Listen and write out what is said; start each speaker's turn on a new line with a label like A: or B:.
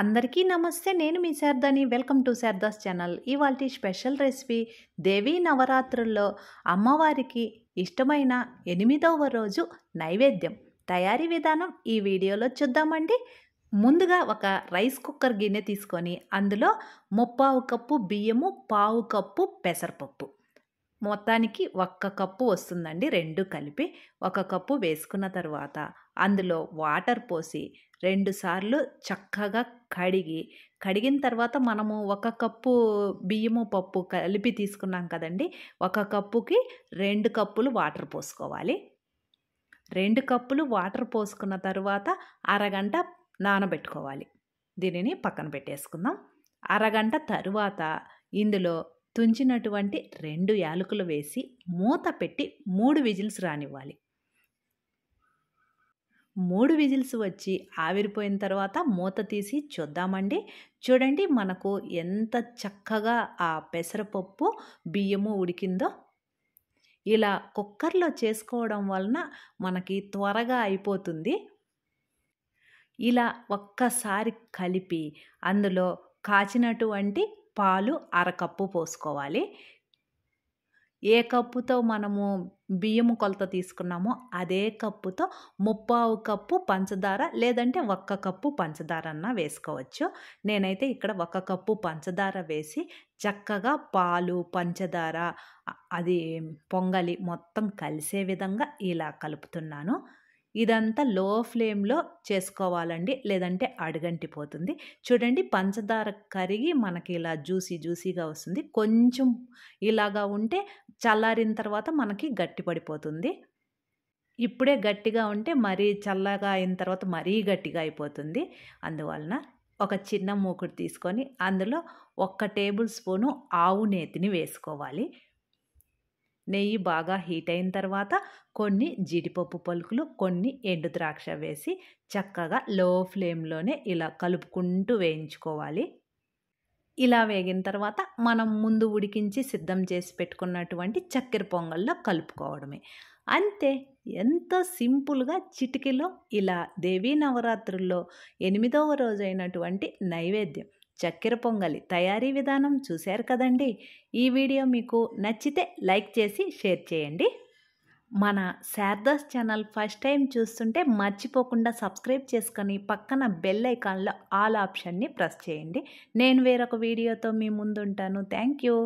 A: అందరికీ నమస్తే నేను మీ శారదాని వెల్కమ్ టు శారదాస్ ఛానల్ ఇవాళ స్పెషల్ రెసిపీ దేవీ నవరాత్రుల్లో అమ్మవారికి ఇష్టమైన ఎనిమిదవ రోజు నైవేద్యం తయారీ విధానం ఈ వీడియోలో చూద్దామండి ముందుగా ఒక రైస్ కుక్కర్ గిన్నె తీసుకొని అందులో ముప్పావు కప్పు బియ్యము పావు కప్పు పెసరపప్పు మొత్తానికి ఒక్క కప్పు వస్తుందండి రెండు కలిపి ఒక కప్పు వేసుకున్న తర్వాత అందులో వాటర్ పోసి రెండుసార్లు చక్కగా కడిగి కడిగిన తర్వాత మనము ఒక కప్పు బియ్యము పప్పు కలిపి తీసుకున్నాం కదండి ఒక కప్పుకి రెండు కప్పులు వాటర్ పోసుకోవాలి రెండు కప్పులు వాటర్ పోసుకున్న తర్వాత అరగంట నానబెట్టుకోవాలి దీనిని పక్కన పెట్టేసుకుందాం అరగంట తరువాత ఇందులో తుంచినటువంటి రెండు యాలకులు వేసి మూత పెట్టి మూడు విజిల్స్ రానివ్వాలి మూడు విజిల్స్ వచ్చి ఆవిరిపోయిన తర్వాత మూత తీసి చూద్దామండి చూడండి మనకు ఎంత చక్కగా ఆ పెసరపప్పు బియ్యము ఉడికిందో ఇలా కుక్కర్లో చేసుకోవడం వలన మనకి త్వరగా అయిపోతుంది ఇలా ఒక్కసారి కలిపి అందులో కాచినటువంటి పాలు అరకప్పు పోసుకోవాలి ఏ కప్పుతో మనము బియ్యము కొలత తీసుకున్నామో అదే కప్పుతో ముప్పావు కప్పు పంచదార లేదంటే ఒక్క కప్పు పంచదార అన్న వేసుకోవచ్చు నేనైతే ఇక్కడ ఒక కప్పు పంచదార వేసి చక్కగా పాలు పంచదార అది పొంగలి మొత్తం కలిసే విధంగా ఇలా కలుపుతున్నాను ఇదంతా లో ఫ్లేమ్లో చేసుకోవాలండి లేదంటే అడగంటి పోతుంది చూడండి పంచదార కరిగి మనకి ఇలా జ్యూసీ జ్యూసీగా వస్తుంది కొంచెం ఇలాగా ఉంటే చల్లారిన తర్వాత మనకి గట్టిపడిపోతుంది ఇప్పుడే గట్టిగా ఉంటే మరీ చల్లగా అయిన తర్వాత మరీ గట్టిగా అయిపోతుంది అందువలన ఒక చిన్న మూకుడు తీసుకొని అందులో ఒక్క టేబుల్ స్పూను ఆవు నేతిని వేసుకోవాలి నెయ్యి బాగా హీట్ అయిన తర్వాత కొన్ని జీడిపప్పు పలుకులు కొన్ని ఎండు ద్రాక్ష వేసి చక్కగా లో ఫ్లేమ్లోనే ఇలా కలుపుకుంటూ వేయించుకోవాలి ఇలా వేగిన తర్వాత మనం ముందు ఉడికించి సిద్ధం చేసి పెట్టుకున్నటువంటి చక్కెర పొంగల్లో కలుపుకోవడమే అంతే ఎంతో సింపుల్గా చిటికీలో ఇలా దేవీ నవరాత్రుల్లో ఎనిమిదవ రోజైనటువంటి నైవేద్యం చక్కెర పొంగలి తయారీ విధానం చూశారు కదండి ఈ వీడియో మీకు నచ్చితే లైక్ చేసి షేర్ చేయండి మన శారదాస్ ఛానల్ ఫస్ట్ టైం చూస్తుంటే మర్చిపోకుండా సబ్స్క్రైబ్ చేసుకొని పక్కన బెల్ ఐకాన్లో ఆల్ ఆప్షన్ని ప్రెస్ చేయండి నేను వేరొక వీడియోతో మీ ముందుంటాను థ్యాంక్ యూ